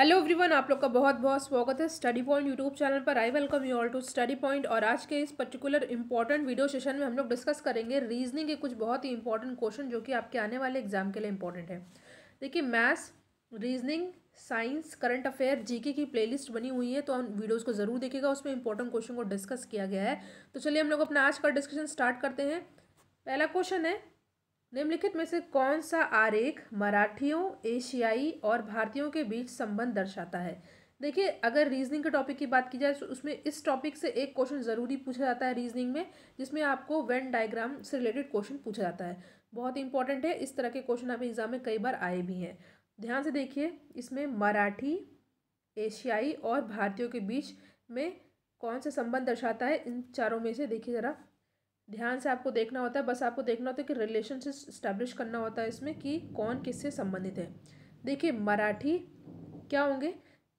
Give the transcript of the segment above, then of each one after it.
hello everyone आप लोग का बहुत बहुत स्वागत है स्टडी पॉइंट यूट्यूब चैनल पर I welcome you all to study point और आज के इस पर्टिकुलर इंपॉर्टेंट वीडियो सेशन में हम लोग डिस्कस करेंगे रीजनिंग के कुछ बहुत ही इंपॉर्टेंट क्वेश्चन जो कि आपके आने वाले एग्जाम के लिए इंपॉर्टेंट है देखिए maths reasoning science current affair GK की प्लेलिस्ट बनी हुई है तो हम वीडियोज़ को जरूर देखेगा उसमें इंपॉर्टेंट क्वेश्चन को डिस्कस किया गया है तो चलिए हम लोग अपना आज का डिस्कशन स्टार्ट करते हैं पहला क्वेश्चन है निम्नलिखित में से कौन सा आरेख मराठियों एशियाई और भारतीयों के बीच संबंध दर्शाता है देखिए अगर रीजनिंग के टॉपिक की बात की जाए तो उसमें इस टॉपिक से एक क्वेश्चन ज़रूरी पूछा जाता है रीजनिंग में जिसमें आपको वेन डायग्राम से रिलेटेड क्वेश्चन पूछा जाता है बहुत इंपॉर्टेंट है इस तरह के क्वेश्चन आप एग्जाम में कई बार आए भी हैं ध्यान से देखिए इसमें मराठी एशियाई और भारतीयों के बीच में कौन सा संबंध दर्शाता है इन चारों में से देखिए ज़रा ध्यान से आपको देखना होता है बस आपको देखना होता है कि रिलेशनशिप इस्टेब्लिश करना होता है इसमें कि कौन किससे संबंधित है देखिए मराठी क्या होंगे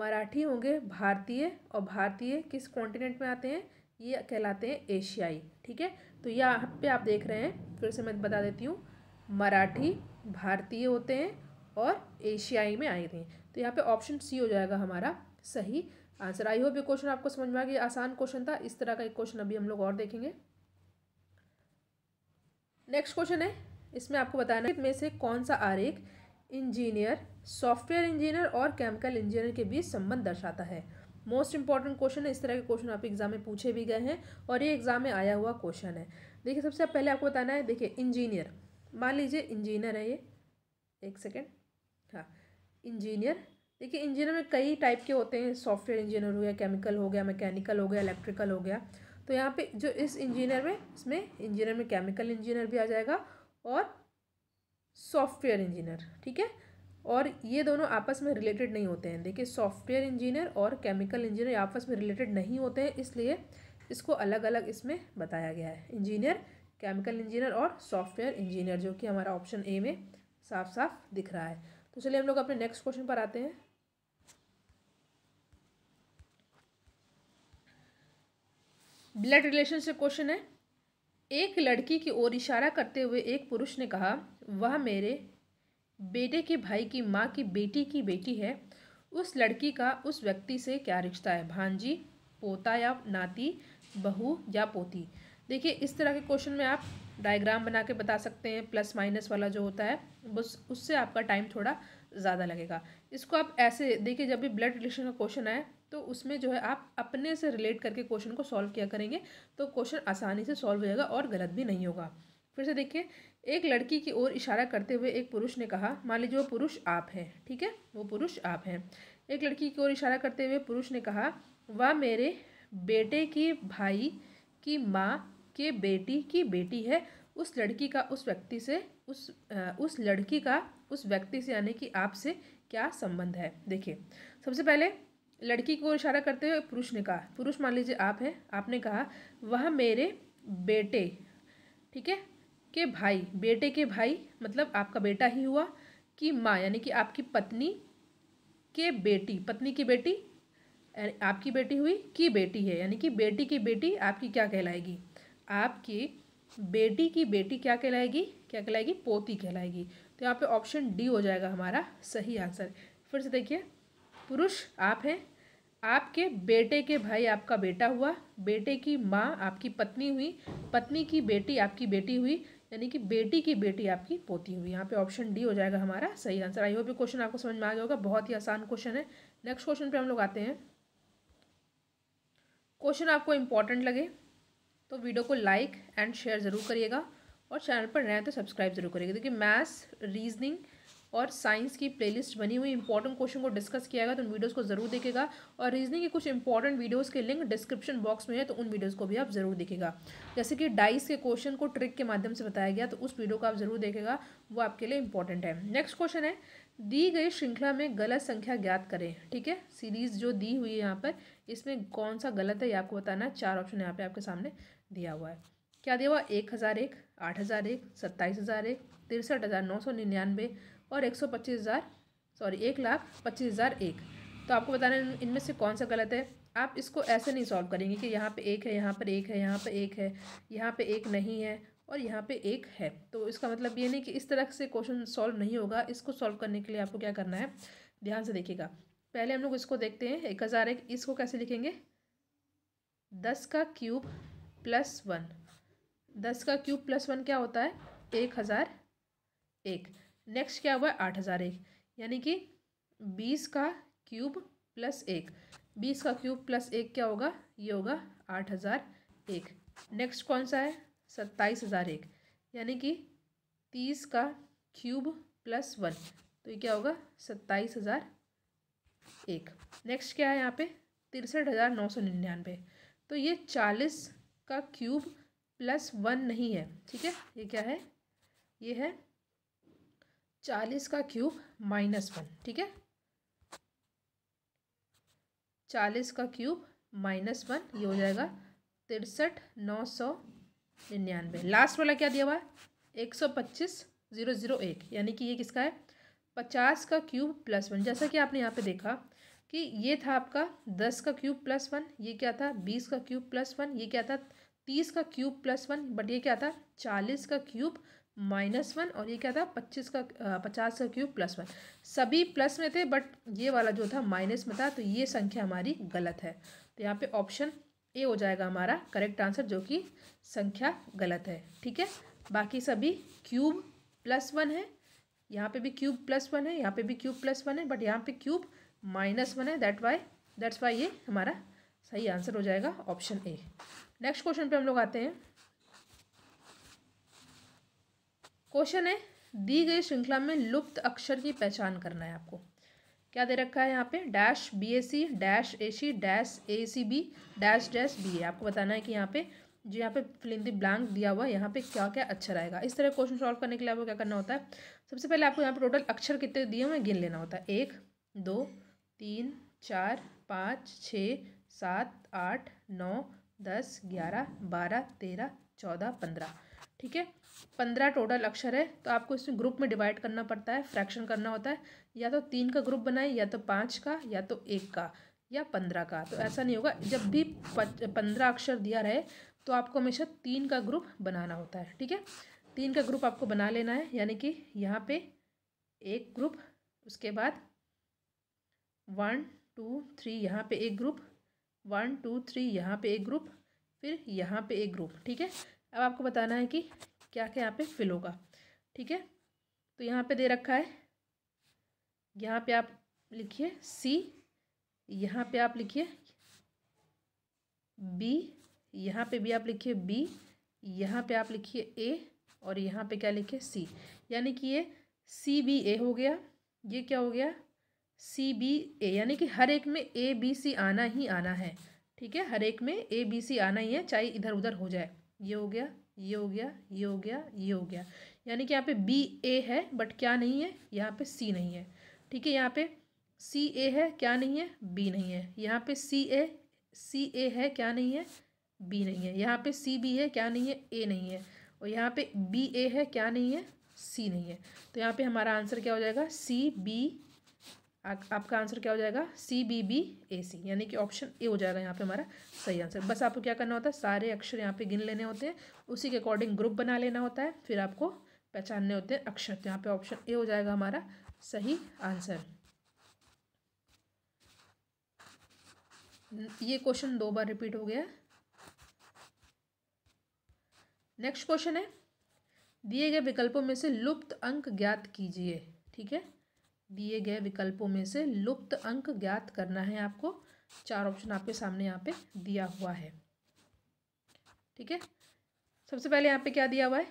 मराठी होंगे भारतीय और भारतीय किस कॉन्टिनेंट में आते हैं ये कहलाते हैं एशियाई ठीक है तो यहाँ पे आप देख रहे हैं फिर से मैं बता देती हूँ मराठी भारतीय होते हैं और एशियाई में आए थे तो यहाँ पे ऑप्शन सी हो जाएगा हमारा सही आंसर आई होप ये क्वेश्चन आपको समझ में आ गया आसान क्वेश्चन था इस तरह का एक क्वेश्चन अभी हम लोग और देखेंगे नेक्स्ट क्वेश्चन है इसमें आपको बताना है में से कौन सा आरेख इंजीनियर सॉफ्टवेयर इंजीनियर और केमिकल इंजीनियर के बीच संबंध दर्शाता है मोस्ट इंपॉर्टेंट क्वेश्चन है इस तरह के क्वेश्चन आप एग्जाम में पूछे भी गए हैं और ये एग्जाम में आया हुआ क्वेश्चन है देखिए सबसे पहले आपको बताना है देखिए इंजीनियर मान लीजिए इंजीनियर है ये एक सेकेंड हाँ इंजीनियर देखिए इंजीनियर में कई टाइप के होते हैं सॉफ्टवेयर इंजीनियर हो गया केमिकल हो गया मैकेनिकल हो गया इलेक्ट्रिकल हो गया तो यहाँ पे जो इस इंजीनियर में इसमें इंजीनियर में केमिकल इंजीनियर भी आ जाएगा और सॉफ्टवेयर इंजीनियर ठीक है और ये दोनों आपस में रिलेटेड नहीं होते हैं देखिए सॉफ्टवेयर इंजीनियर और केमिकल इंजीनियर आपस में रिलेटेड नहीं होते हैं इसलिए इसको अलग अलग इसमें बताया गया है इंजीनियर केमिकल इंजीनियर और सॉफ्टवेयर इंजीनियर जो कि हमारा ऑप्शन ए में साफ साफ दिख रहा है तो चलिए हम लोग अपने नेक्स्ट क्वेश्चन पर आते हैं ब्लड रिलेशनशिप क्वेश्चन है एक लड़की की ओर इशारा करते हुए एक पुरुष ने कहा वह मेरे बेटे के भाई की माँ की बेटी की बेटी है उस लड़की का उस व्यक्ति से क्या रिश्ता है भांजी पोता या नाती बहू या पोती देखिए इस तरह के क्वेश्चन में आप डायग्राम बना के बता सकते हैं प्लस माइनस वाला जो होता है बस उससे आपका टाइम थोड़ा ज़्यादा लगेगा इसको आप ऐसे देखिए जब भी ब्लड रिलेशन का क्वेश्चन आए तो उसमें जो है आप अपने से रिलेट करके क्वेश्चन को सॉल्व किया करेंगे तो क्वेश्चन आसानी से सॉल्व हो जाएगा और गलत भी नहीं होगा फिर से देखिए एक लड़की की ओर इशारा करते हुए एक पुरुष ने कहा मान लीजिए वो पुरुष आप हैं ठीक है वो पुरुष आप हैं एक लड़की की ओर इशारा करते हुए पुरुष ने कहा वह मेरे बेटे के भाई की माँ के बेटी की बेटी है उस लड़की का उस व्यक्ति से उस आ, उस लड़की का उस व्यक्ति से यानी कि आपसे क्या संबंध है देखिए सबसे पहले लड़की को इशारा करते हुए पुरुष ने कहा पुरुष मान लीजिए आप हैं आपने कहा वह मेरे बेटे ठीक है के भाई बेटे के भाई मतलब आपका बेटा ही हुआ कि माँ यानी कि आपकी पत्नी के बेटी पत्नी की बेटी आपकी बेटी हुई की बेटी है यानी कि बेटी की बेटी आपकी क्या कहलाएगी आपकी बेटी की बेटी क्या कहलाएगी क्या कहलाएगी पोती कहलाएगी तो यहाँ पे ऑप्शन डी हो जाएगा हमारा सही आंसर फिर से देखिए पुरुष आप हैं आपके बेटे के भाई आपका बेटा हुआ बेटे की माँ आपकी पत्नी हुई पत्नी की बेटी आपकी बेटी हुई यानी कि बेटी की बेटी आपकी पोती हुई यहाँ पे ऑप्शन डी हो जाएगा हमारा सही आंसर आई होप ये क्वेश्चन आपको समझ में आ गया होगा बहुत ही आसान क्वेश्चन है नेक्स्ट क्वेश्चन पे हम लोग आते हैं क्वेश्चन आपको इंपॉर्टेंट लगे तो वीडियो को लाइक एंड शेयर ज़रूर करिएगा और चैनल पर रहें तो सब्सक्राइब जरूर करिएगा देखिए मैथ्स रीजनिंग और साइंस की प्लेलिस्ट बनी हुई इंपॉर्टेंट क्वेश्चन को डिस्कस किया गया तो उन वीडियोज़ को जरूर देखेगा और रीजनिंग के कुछ इंपॉर्टेंट वीडियोज़ के लिंक डिस्क्रिप्शन बॉक्स में है तो उन वीडियोज़ को भी आप जरूर देखेगा जैसे कि डाइस के क्वेश्चन को ट्रिक के माध्यम से बताया गया तो उस वीडियो को आप जरूर देखेगा वो आपके लिए इंपॉर्टेंट है नेक्स्ट क्वेश्चन है दी गई श्रृंखला में गलत संख्या ज्ञात करें ठीक है सीरीज जो दी हुई है यहाँ पर इसमें कौन सा गलत है ये आपको बताना चार ऑप्शन यहाँ पे आपके सामने दिया हुआ है क्या दिया हुआ एक हज़ार एक आठ हज़ार एक सत्ताईस हज़ार एक तिरसठ हज़ार नौ सौ निन्यानवे और एक सौ पच्चीस हज़ार सॉरी एक लाख पच्चीस हज़ार एक तो आपको बताना इनमें से कौन सा गलत है आप इसको ऐसे नहीं सॉल्व करेंगे कि यहाँ पे एक है यहाँ पर एक है यहाँ पर एक है यहाँ पे एक नहीं है और यहाँ पे एक है तो इसका मतलब ये नहीं कि इस तरह से क्वेश्चन सॉल्व नहीं होगा इसको सॉल्व करने के लिए आपको क्या करना है ध्यान से देखिएगा पहले हम लोग इसको देखते हैं एक हज़ार एक इसको कैसे लिखेंगे दस का क्यूब प्लस वन दस का क्यूब प्लस वन क्या होता है एक हज़ार एक नेक्स्ट क्या हुआ है आठ हज़ार एक यानी कि बीस का क्यूब प्लस एक बीस का क्यूब प्लस एक क्या होगा ये होगा आठ हज़ार एक नेक्स्ट कौन सा है सत्ताईस हज़ार एक यानी कि तीस का क्यूब प्लस वन तो ये क्या होगा सत्ताईस हज़ार एक नेक्स्ट क्या है यहाँ पे तिरसठ हज़ार नौ सौ निन्यानवे तो ये चालीस का क्यूब प्लस वन नहीं है ठीक है ये क्या है ये है चालीस का क्यूब माइनस वन ठीक है चालीस का क्यूब माइनस वन ये हो जाएगा तिरसठ नौ सौ निन्यानवे लास्ट वाला क्या दिया हुआ है एक सौ पच्चीस ज़ीरो ज़ीरो एक यानी कि ये किसका है पचास का क्यूब प्लस वन जैसा कि आपने यहाँ पे देखा कि ये था आपका दस का क्यूब प्लस वन ये क्या था बीस का क्यूब प्लस वन ये क्या था तीस का क्यूब प्लस वन बट ये क्या था चालीस का क्यूब माइनस वन और ये क्या था पच्चीस का पचास का क्यूब प्लस वन सभी प्लस में थे बट ये वाला जो था माइनस में था तो ये संख्या हमारी गलत है तो यहाँ पे ऑप्शन ए हो जाएगा हमारा करेक्ट आंसर जो कि संख्या गलत है ठीक है बाकी सभी क्यूब प्लस वन है यहाँ पे भी क्यूब प्लस वन है यहाँ पे भी क्यूब प्लस वन है बट यहाँ पे क्यूब माइनस वन है दैट वाई दैट्स वाई ये हमारा सही आंसर हो जाएगा ऑप्शन ए नेक्स्ट क्वेश्चन पे हम लोग आते हैं क्वेश्चन है दी गई श्रृंखला में लुप्त अक्षर की पहचान करना है आपको क्या दे रखा है यहाँ पे dash B A C dash A C dash A C B dash dash B A आपको बताना है कि यहाँ पे जो यहाँ पे फिलिंदी ब्लैंक दिया हुआ है यहाँ पे क्या क्या अक्षर आएगा इस तरह क्वेश्चन सॉल्व करने के लिए आपको क्या करना होता है सबसे पहले आपको यहाँ पे टोटल अक्षर कितने दिए हुए गिन लेना होता है एक दो तीन चार पाँच छः सात आठ नौ दस ग्यारह बारह तेरह चौदह पंद्रह ठीक है पंद्रह टोटल अक्षर है तो आपको इसमें ग्रुप में डिवाइड करना पड़ता है फ्रैक्शन करना होता है या तो तीन का ग्रुप बनाए या तो पाँच का या तो एक का या पंद्रह का तो ऐसा नहीं होगा जब भी पंद्रह अक्षर दिया रहे तो आपको हमेशा तीन का ग्रुप बनाना होता है ठीक है तीन का ग्रुप आपको बना लेना है यानी कि यहाँ पे एक ग्रुप उसके बाद वन टू थ्री यहाँ पे एक ग्रुप वन टू थ्री यहाँ पे एक ग्रुप फिर यहाँ पे एक ग्रुप ठीक है अब आपको बताना है कि क्या क्या यहाँ पे फिल होगा ठीक है तो यहाँ पे दे रखा है यहाँ पे आप लिखिए सी यहाँ पे आप लिखिए बी यहाँ पे भी आप लिखिए बी यहाँ पे आप लिखिए ए और यहाँ पे क्या लिखिए सी यानी कि ये सी बी ए हो गया ये क्या हो गया सी बी ए यानी कि हर एक में ए बी सी आना ही आना है ठीक है हर एक में ए बी सी आना ही है चाहे इधर उधर हो जाए ये हो गया ये हो गया ये हो गया ये हो गया यानी कि यहाँ पे बी ए है बट क्या नहीं है यहाँ पे सी नहीं है ठीक है यहाँ पे सी ए है क्या नहीं है बी नहीं है यहाँ पे सी ए सी ए है क्या नहीं है बी नहीं है यहाँ पे सी बी है क्या नहीं है ए नहीं है और यहाँ पे बी ए है क्या नहीं है सी नहीं है तो यहाँ पे हमारा आंसर क्या हो जाएगा सी बी आपका आंसर क्या हो जाएगा सी बी बी ए सी यानी कि ऑप्शन ए हो जाएगा यहाँ पे हमारा सही आंसर बस आपको क्या करना होता है सारे अक्षर यहाँ पे गिन लेने होते हैं उसी के अकॉर्डिंग ग्रुप बना लेना होता है फिर आपको पहचानने होते हैं अक्षर तो यहाँ पे ऑप्शन ए हो जाएगा हमारा सही आंसर ये क्वेश्चन दो बार रिपीट हो गया नेक्स्ट क्वेश्चन है दिए गए विकल्पों में से लुप्त अंक ज्ञात कीजिए ठीक है दिए गए विकल्पों में से लुप्त अंक ज्ञात करना है आपको चार ऑप्शन आपके सामने यहाँ पे दिया हुआ है ठीक है सबसे पहले यहाँ पे क्या दिया हुआ है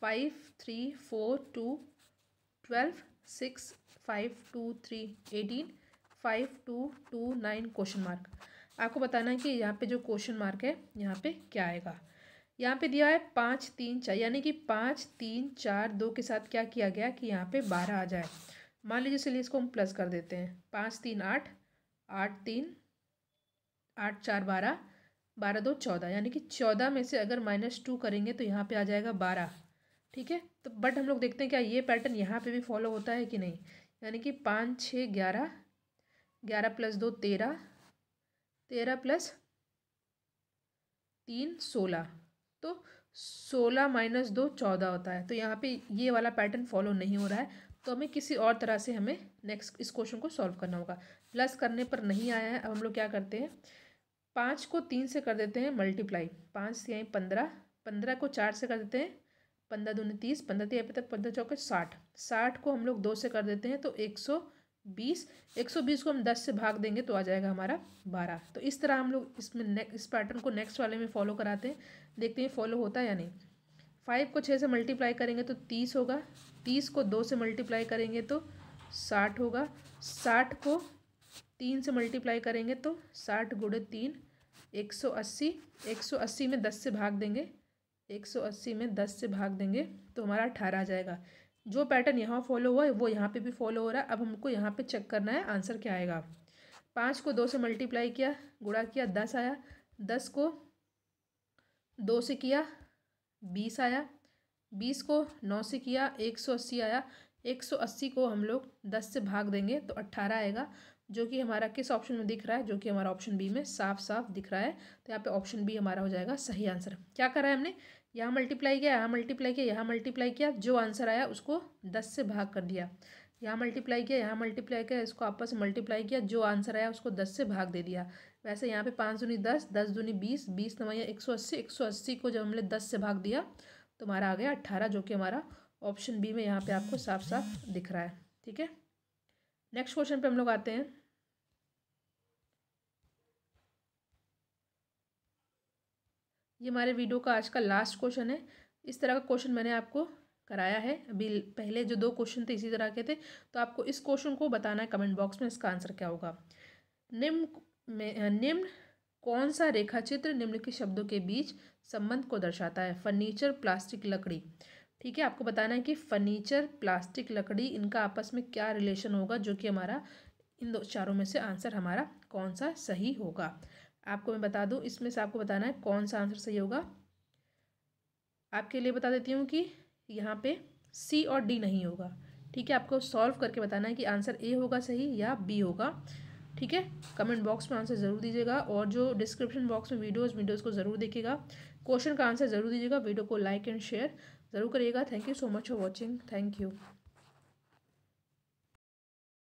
five three four two twelve six five two three eighteen five two two nine question mark आपको बताना है कि यहाँ पे जो क्वेश्चन मार्क है यहाँ पे क्या आएगा यहाँ पे दिया है पाँच तीन चार यानी कि पाँच तीन चार दो के साथ क्या किया गया कि यहाँ पे बारह आ जाए मान लीजिए चलिए इसको हम प्लस कर देते हैं पाँच तीन आठ आठ तीन आठ चार बारह बारह दो चौदह यानी कि चौदह में से अगर माइनस टू करेंगे तो यहाँ पे आ जाएगा बारह ठीक है तो बट हम लोग देखते हैं क्या ये पैटर्न यहाँ पे भी फॉलो होता है कि नहीं यानी कि पाँच छः ग्यारह ग्यारह प्लस दो तेरह तेरह प्लस तीन सोलह तो सोलह माइनस दो चौदह होता है तो यहाँ पे ये वाला पैटर्न फॉलो नहीं हो रहा है तो हमें किसी और तरह से हमें नेक्स्ट इस क्वेश्चन को सॉल्व करना होगा प्लस करने पर नहीं आया है अब हम लोग क्या करते हैं पाँच को तीन से कर देते हैं मल्टीप्लाई पाँच से आई पंद्रह पंद्रह को चार से कर देते हैं पंद्रह दोनों तीस पंद्रह तीन तक पंद्रह चौके साठ साठ को हम लोग दो से कर देते हैं तो एक सौ बीस एक सौ बीस को हम दस से भाग देंगे तो आ जाएगा हमारा बारह तो इस तरह हम लोग इसमें नेक्स्ट इस पैटर्न को नेक्स्ट वाले में फॉलो कराते हैं देखते हैं फॉलो होता है या नहीं फाइव को छः से मल्टीप्लाई करेंगे तो तीस होगा तीस को दो से मल्टीप्लाई करेंगे तो साठ होगा साठ को तीन से मल्टीप्लाई करेंगे तो साठ गुड़े तीन एक सौ अस्सी एक सौ अस्सी में दस से भाग देंगे एक सौ अस्सी में दस से भाग देंगे तो हमारा अठारह आ जाएगा जो पैटर्न यहाँ फॉलो हुआ है वो यहाँ पे भी फॉलो हो रहा है अब हमको यहाँ पे चेक करना है आंसर क्या आएगा पाँच को दो से मल्टीप्लाई किया गुड़ा किया दस आया दस को दो से किया बीस आया बीस को नौ से किया एक सौ अस्सी आया एक सौ अस्सी को हम लोग दस से भाग देंगे तो अट्ठारह आएगा जो कि हमारा किस ऑप्शन में दिख रहा है जो कि हमारा ऑप्शन बी में साफ साफ दिख रहा है तो यहाँ पे ऑप्शन बी हमारा हो जाएगा सही आंसर क्या करा है हमने यहाँ मल्टीप्लाई किया यहाँ मल्टीप्लाई किया यहाँ मल्टीप्लाई किया जो आंसर आया उसको दस से भाग कर दिया यहाँ मल्टीप्लाई किया यहाँ मल्टीप्लाई किया इसको आपस में मल्टीप्लाई किया जो आंसर आया उसको दस से भाग दे दिया वैसे यहाँ पे पाँच दूनी दस दस दूनी बीस बीस नवाइया एक सौ अस्सी एक सौ अस्सी को जब हमने दस से भाग दिया तो हमारा आ गया अट्ठारह जो कि हमारा ऑप्शन बी में यहाँ पे आपको साफ साफ दिख रहा है ठीक है नेक्स्ट क्वेश्चन पे हम लोग आते हैं ये हमारे वीडियो का आज का लास्ट क्वेश्चन है इस तरह का क्वेश्चन मैंने आपको कराया है अभी पहले जो दो क्वेश्चन थे इसी तरह के थे तो आपको इस क्वेश्चन को बताना है कमेंट बॉक्स में इसका आंसर क्या होगा निम्न में निम्न कौन सा रेखा चित्र निम्नलिखित शब्दों के बीच संबंध को दर्शाता है फर्नीचर प्लास्टिक लकड़ी ठीक है आपको बताना है कि फर्नीचर प्लास्टिक लकड़ी इनका आपस में क्या रिलेशन होगा जो कि हमारा इन दो चारों में से आंसर हमारा कौन सा सही होगा आपको मैं बता दूं इसमें से आपको बताना है कौन सा आंसर सही होगा आपके लिए बता देती हूँ कि यहाँ पे सी और डी नहीं होगा ठीक है आपको सॉल्व करके बताना है कि आंसर ए होगा सही या बी होगा ठीक है कमेंट बॉक्स में आंसर ज़रूर दीजिएगा और जो डिस्क्रिप्शन बॉक्स में वीडियोस वीडियोस को ज़रूर देखिएगा क्वेश्चन का आंसर ज़रूर दीजिएगा वीडियो को लाइक एंड शेयर ज़रूर करिएगा thank you so much for watching thank you